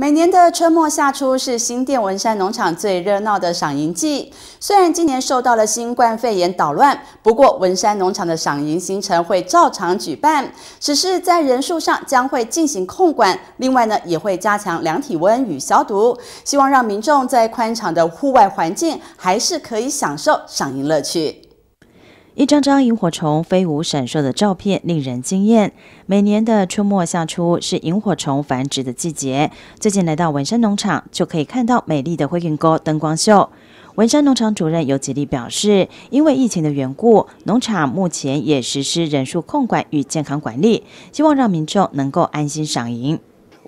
每年的春末夏初是新店文山农场最热闹的赏萤季。虽然今年受到了新冠肺炎捣乱，不过文山农场的赏萤行程会照常举办，只是在人数上将会进行控管。另外呢，也会加强量体温与消毒，希望让民众在宽敞的户外环境还是可以享受赏萤乐趣。一张张萤火虫飞舞闪烁的照片令人惊艳。每年的春末夏初是萤火虫繁殖的季节。最近来到文山农场，就可以看到美丽的灰云沟灯光秀。文山农场主任尤吉利表示，因为疫情的缘故，农场目前也实施人数控管与健康管理，希望让民众能够安心赏萤。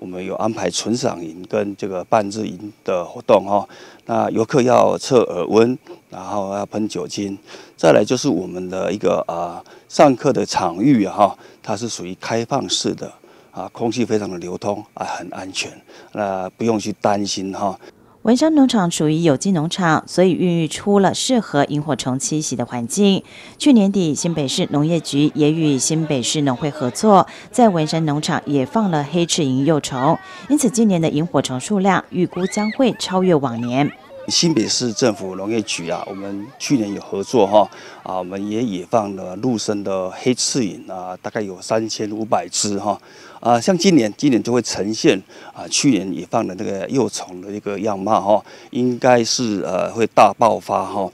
我们有安排纯赏银跟这个半日营的活动哈，那游客要测耳温，然后要喷酒精，再来就是我们的一个啊上课的场域哈，它是属于开放式的，啊空气非常的流通，啊很安全，那不用去担心哈。文山农场属于有机农场，所以孕育出了适合萤火虫栖息的环境。去年底，新北市农业局也与新北市农会合作，在文山农场也放了黑翅萤幼虫，因此今年的萤火虫数量预估将会超越往年。新北市政府农业局啊，我们去年有合作哈，啊，我们也野放了陆生的黑刺蝇啊，大概有三千五百只哈，啊，像今年，今年就会呈现啊，去年野放的那个幼虫的一个样貌哈，应该是呃会大爆发哈。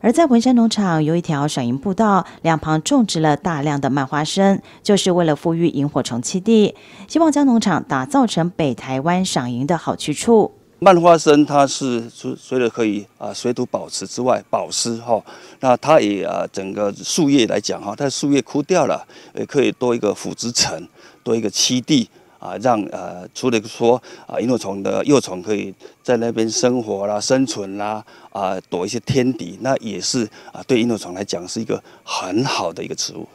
而在文山农场有一条赏萤步道，两旁种植了大量的麦花生，就是为了富裕萤火虫栖地，希望将农场打造成北台湾赏萤的好去处。漫花生，它是除除了可以啊水土保持之外，保湿哈。那它也啊整个树叶来讲哈，它树叶枯掉了，也可以多一个腐殖层，多一个栖地啊，让呃除了说啊萤火虫的幼虫可以在那边生活啦、生存啦啊躲一些天敌，那也是啊对萤火虫来讲是一个很好的一个植物。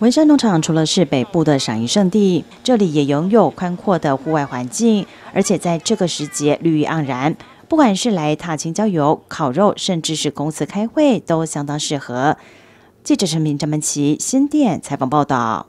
文山农场除了是北部的赏樱圣地，这里也拥有宽阔的户外环境，而且在这个时节绿意盎然。不管是来踏青郊游、烤肉，甚至是公司开会，都相当适合。记者陈明张文琪新店采访报道。